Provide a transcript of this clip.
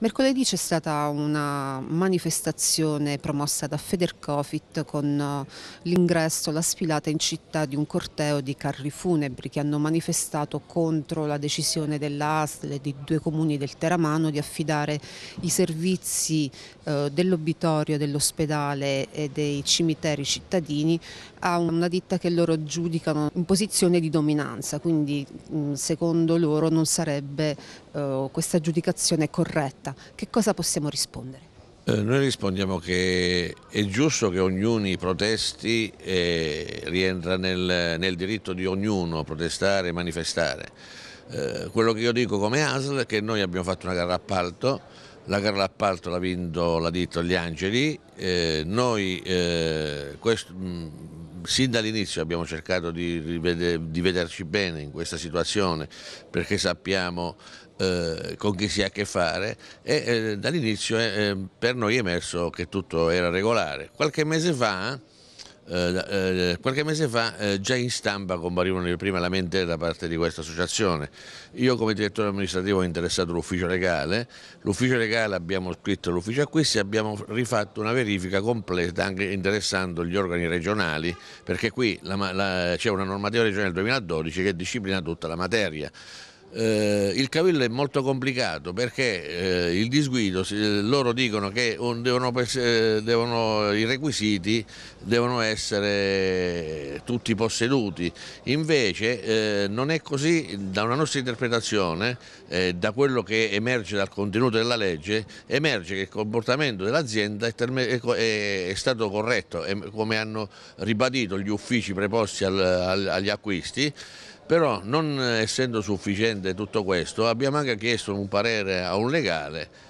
Mercoledì c'è stata una manifestazione promossa da Federcofit con eh, l'ingresso, la sfilata in città di un corteo di carri funebri che hanno manifestato contro la decisione dell'ASL e dei due comuni del Teramano di affidare i servizi eh, dell'obitorio, dell'ospedale e dei cimiteri cittadini a una ditta che loro giudicano in posizione di dominanza, quindi secondo loro non sarebbe eh, questa giudicazione corretta vista, che cosa possiamo rispondere? Eh, noi rispondiamo che è giusto che ognuno protesti, eh, rientra nel, nel diritto di ognuno protestare e manifestare. Eh, quello che io dico come ASL è che noi abbiamo fatto una gara d'appalto, la gara d'appalto l'ha vinto la ditta Gli Angeli, eh, noi eh, questo, mh, mm, sin dall'inizio abbiamo cercato di, di, vederci bene in questa situazione perché sappiamo eh, con chi si ha a che fare e eh, dall'inizio eh, eh, per noi è emerso che tutto era regolare. Qualche mese fa, eh, qualche mese fa già in stampa comparivano le prime lamentele da parte di questa associazione. Io come direttore amministrativo ho interessato l'ufficio legale, l'ufficio legale abbiamo scritto l'ufficio acquisti, e abbiamo rifatto una verifica completa anche interessando gli organi regionali perché qui c'è una normativa regionale del 2012 che disciplina tutta la materia. Eh, il cavillo è molto complicato perché eh, il disguido, loro dicono che devono, eh, devono, i requisiti devono essere tutti posseduti, invece eh, non è così da una nostra interpretazione, eh, da quello che emerge dal contenuto della legge, emerge che il comportamento dell'azienda è, è, è, stato corretto, è, come hanno ribadito gli uffici preposti al, al, agli acquisti però non eh, essendo sufficiente tutto questo abbiamo anche chiesto un parere a un legale